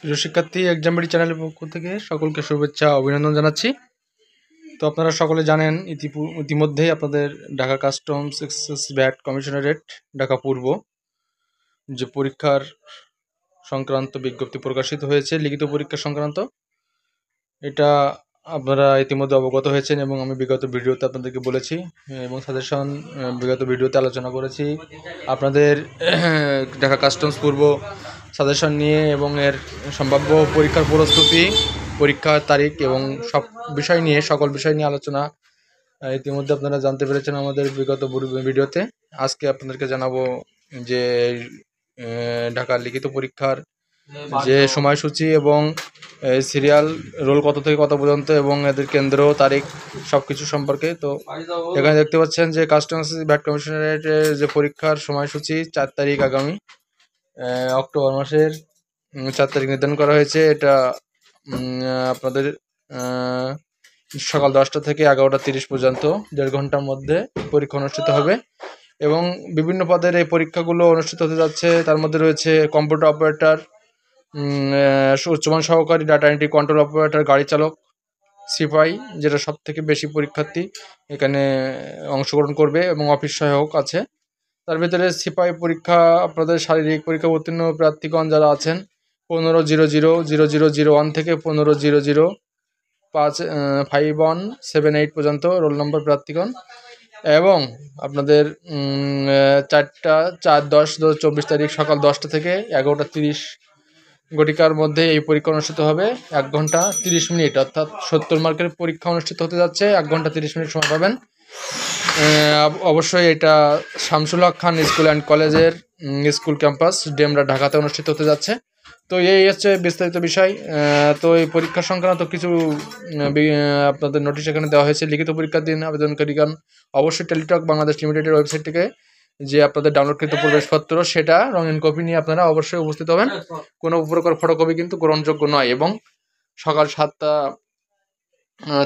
প্রিয় শিক্ষার্থী এক্সামবাড়ি চ্যানেলের পক্ষ থেকে সকলকে শুভেচ্ছা অভিনন্দন জানাচ্ছি তো আপনারা সকলে জানেন ইতিমধ্যেই আপনাদের Dhaka customs excise VAT commissionerate Dhaka পূর্ব যে পরীক্ষার সংক্রান্ত বিজ্ঞপ্তি প্রকাশিত হয়েছে লিখিত পরীক্ষা সংক্রান্ত এটা আপনারা ইতিমধ্যে অবগত হয়েছেন এবং আমি বিগত ভিডিওতে আপনাদেরকে বলেছি এবং সাজেশন বিগত ভিডিওতে আলোচনা করেছি আপনাদের ঢাকা কাস্টমস পূর্ব সাজেশন নিয়ে এবং এর সম্ভাব্য পরীক্ষার প্রস্তুতি পরীক্ষার তারিখ এবং সব বিষয় নিয়ে সকল বিষয় নিয়ে আলোচনা ইতিমধ্যে আপনারা জানতে পেরেছেন আমাদের বিগত ভিডিওতে আজকে আপনাদেরকে জানাবো যে ঢাকার লিখিত পরীক্ষার যে সময়সূচি এবং সিরিয়াল রোল কত থেকে কত পর্যন্ত এবং এদের কেন্দ্র তারিখ সব কিছু সম্পর্কে তো এখানে দেখতে পাচ্ছেন যে কাস্টমস ভ্যাট কমিশনারেটের যে পরীক্ষার সময়সূচি চার তারিখ আগামী অক্টোবর মাসের চার তারিখ নির্ধারণ করা হয়েছে এটা আপনাদের সকাল দশটা থেকে এগারোটা তিরিশ পর্যন্ত দেড় ঘন্টার মধ্যে পরীক্ষা অনুষ্ঠিত হবে এবং বিভিন্ন পদের এই পরীক্ষাগুলো অনুষ্ঠিত হতে যাচ্ছে তার মধ্যে রয়েছে কম্পিউটার অপারেটর উচ্চমান সহকারী ডাটা এন্ট্রি কন্ট্রোল অপারেটর গাড়ি চালক সিপাই যেটা সব থেকে বেশি পরীক্ষার্থী এখানে অংশগ্রহণ করবে এবং অফিস সহায়ক আছে তার ভিতরে সিপাহী পরীক্ষা আপনাদের শারীরিক পরীক্ষা উত্তীর্ণ প্রার্থীগণ যারা আছেন পনেরো zero zero zero zero zero one থেকে পনেরো জিরো জিরো পাঁচ ফাইভ ওয়ান সেভেন এইট পর্যন্ত রোল নম্বর প্রার্থীগণ এবং আপনাদের চারটা চার দশ দু চব্বিশ তারিখ সকাল দশটা থেকে এগারোটা তিরিশ ঘটিকার মধ্যে এই পরীক্ষা অনুষ্ঠিত হবে এক ঘন্টা তিরিশ মিনিট অর্থাৎ সত্তর মার্কের পরীক্ষা অনুষ্ঠিত হতে যাচ্ছে এক ঘন্টা তিরিশ মিনিট সময় পাবেন অবশ্যই এটা শামসুল হক খান স্কুল অ্যান্ড কলেজের স্কুল ক্যাম্পাস ডেমরা ঢাকাতে অনুষ্ঠিত হতে যাচ্ছে তো এই হচ্ছে বিস্তারিত বিষয় তো এই পরীক্ষা সংক্রান্ত কিছু আপনাদের নোটিশ এখানে দেওয়া হয়েছে লিখিত পরীক্ষার দিন আবেদনকারীগণ অবশ্যই টেলিটক বাংলাদেশ লিমিটেডের ওয়েবসাইট থেকে যে আপনাদের ডাউনলোডকৃত প্রবেশপত্র সেটা রঙিন কপি নিয়ে আপনারা অবশ্যই উপস্থিত হবেন কোনো প্রকার ফটোকপি কিন্তু গ্রহণযোগ্য নয় এবং সকাল সাতটা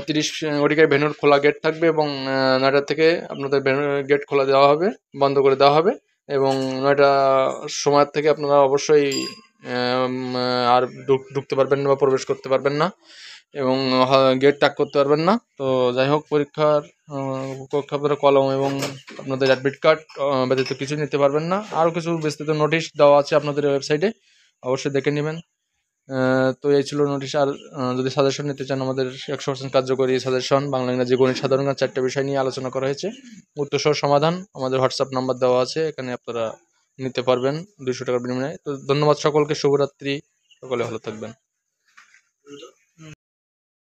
তিরিশ ওদিকে ভেনুর খোলা গেট থাকবে এবং নয়টা থেকে আপনাদের ভেনুর গেট খোলা দেওয়া হবে বন্ধ করে দেওয়া হবে এবং নয়টা সময় থেকে আপনারা অবশ্যই আর ঢুকতে পারবেন না বা প্রবেশ করতে পারবেন না এবং গেট টাক করতে পারবেন না তো যাই হোক পরীক্ষার আপনারা কলম এবং আপনাদের অ্যাডমিট কার্ড ব্যতীত কিছু নিতে পারবেন না আরও কিছু বিস্তৃত নোটিশ দেওয়া আছে আপনাদের ওয়েবসাইটে অবশ্যই দেখে নেবেন তো এই ছিল নোটিশ আর যদি সাজেশন নিতে চান আমাদের একশো পার্সেন্ট কার্যকরী সাজেশন বাংলা ইংরাজি গণিত সাধারণ চারটে বিষয় নিয়ে আলোচনা করা হয়েছে উত্তরসহ সমাধান আমাদের হোয়াটসঅ্যাপ নাম্বার দেওয়া আছে এখানে আপনারা নিতে পারবেন দুশো টাকার বিনিময়ে তো ধন্যবাদ সকলকে শুভরাত্রি সকলে ভালো থাকবেন